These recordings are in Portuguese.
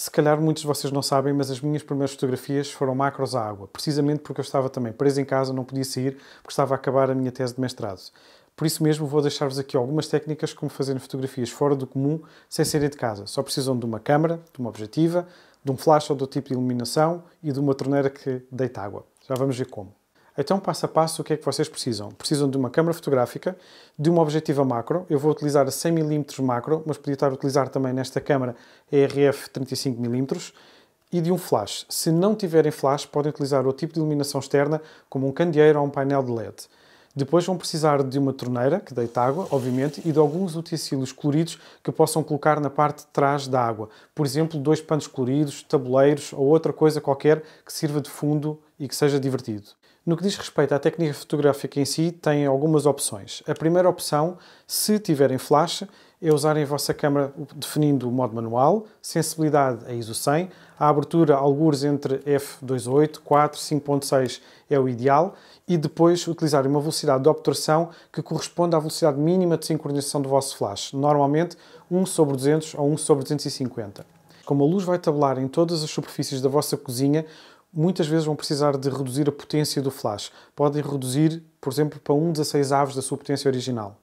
Se calhar muitos de vocês não sabem, mas as minhas primeiras fotografias foram macros à água, precisamente porque eu estava também preso em casa, não podia sair, porque estava a acabar a minha tese de mestrado. Por isso mesmo vou deixar-vos aqui algumas técnicas como fazer fotografias fora do comum, sem saírem de casa. Só precisam de uma câmera, de uma objetiva, de um flash ou do tipo de iluminação e de uma torneira que deita água. Já vamos ver como. Então, passo a passo, o que é que vocês precisam? Precisam de uma câmera fotográfica, de uma objetiva macro. Eu vou utilizar a 100mm macro, mas podia estar a utilizar também nesta câmera RF 35mm e de um flash. Se não tiverem flash, podem utilizar outro tipo de iluminação externa, como um candeeiro ou um painel de LED. Depois vão precisar de uma torneira, que deita água, obviamente, e de alguns utensílios coloridos que possam colocar na parte de trás da água. Por exemplo, dois panos coloridos, tabuleiros ou outra coisa qualquer que sirva de fundo e que seja divertido. No que diz respeito à técnica fotográfica em si, tem algumas opções. A primeira opção, se tiverem flash, é usarem a vossa câmera definindo o modo manual, sensibilidade a ISO 100, a abertura algures entre f2.8, 4, 5.6 é o ideal e depois utilizarem uma velocidade de obturação que corresponde à velocidade mínima de sincronização do vosso flash, normalmente 1 sobre 200 ou 1 sobre 250. Como a luz vai tabular em todas as superfícies da vossa cozinha, muitas vezes vão precisar de reduzir a potência do flash. Podem reduzir, por exemplo, para 1 16 avos da sua potência original.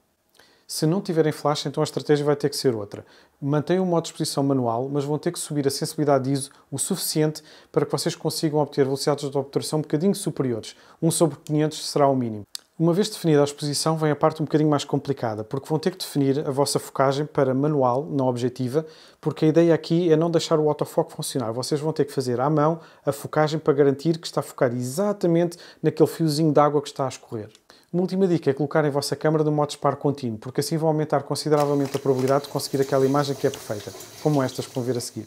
Se não tiverem flash, então a estratégia vai ter que ser outra. Mantenham o modo de exposição manual, mas vão ter que subir a sensibilidade ISO o suficiente para que vocês consigam obter velocidades de obturação um bocadinho superiores. 1 sobre 500 será o mínimo. Uma vez definida a exposição, vem a parte um bocadinho mais complicada, porque vão ter que definir a vossa focagem para manual, não objetiva, porque a ideia aqui é não deixar o autofoco funcionar. Vocês vão ter que fazer à mão a focagem para garantir que está a focar exatamente naquele fiozinho de água que está a escorrer. Uma última dica é colocarem a vossa câmera no modo disparo contínuo, porque assim vão aumentar consideravelmente a probabilidade de conseguir aquela imagem que é perfeita, como estas que vão ver a seguir.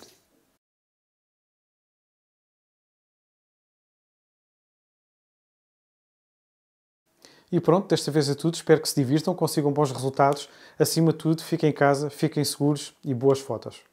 E pronto, desta vez é tudo. Espero que se divirtam, consigam bons resultados. Acima de tudo, fiquem em casa, fiquem seguros e boas fotos.